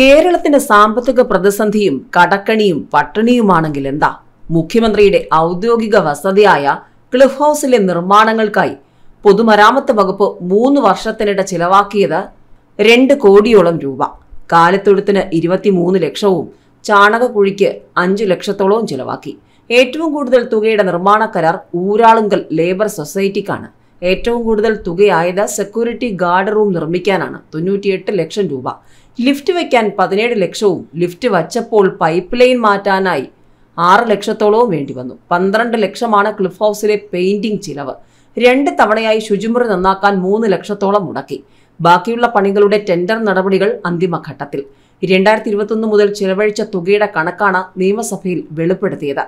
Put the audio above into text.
കേരളത്തിന്റെ സാമ്പത്തിക പ്രതിസന്ധിയും കടക്കണിയും പട്ടിണിയുമാണെങ്കിൽ എന്താ മുഖ്യമന്ത്രിയുടെ ഔദ്യോഗിക വസതിയായ ക്ലിഫ് ഹൗസിലെ നിർമ്മാണങ്ങൾക്കായി പൊതുമരാമത്ത് വകുപ്പ് മൂന്ന് വർഷത്തിനിടെ ചിലവാക്കിയത് രണ്ട് കോടിയോളം രൂപ കാലത്തൊഴുത്തിന് ഇരുപത്തിമൂന്ന് ലക്ഷവും ചാണകക്കുഴിക്ക് അഞ്ചു ലക്ഷത്തോളവും ചിലവാക്കി ഏറ്റവും കൂടുതൽ തുകയുടെ നിർമ്മാണ കരാർ ഊരാളുങ്കൽ ലേബർ സൊസൈറ്റിക്കാണ് ഏറ്റവും കൂടുതൽ തുകയായത് സെക്യൂരിറ്റി ഗാർഡ് റൂം നിർമ്മിക്കാനാണ് തൊണ്ണൂറ്റിയെട്ട് ലക്ഷം രൂപ ലിഫ്റ്റ് വയ്ക്കാൻ പതിനേഴ് ലക്ഷവും ലിഫ്റ്റ് വച്ചപ്പോൾ പൈപ്പ് ലൈൻ മാറ്റാനായി ആറ് ലക്ഷത്തോളവും വേണ്ടി വന്നു പന്ത്രണ്ട് ലക്ഷമാണ് ക്ലിഫ് ഹൗസിലെ പെയിന്റിംഗ് ചിലവ് രണ്ട് തവണയായി ശുചിമുറി നന്നാക്കാൻ മൂന്ന് ലക്ഷത്തോളം മുടക്കി ബാക്കിയുള്ള പണികളുടെ ടെൻഡർ നടപടികൾ അന്തിമഘട്ടത്തിൽ രണ്ടായിരത്തി ഇരുപത്തൊന്ന് മുതൽ ചിലവഴിച്ച തുകയുടെ കണക്കാണ് നിയമസഭയിൽ വെളിപ്പെടുത്തിയത്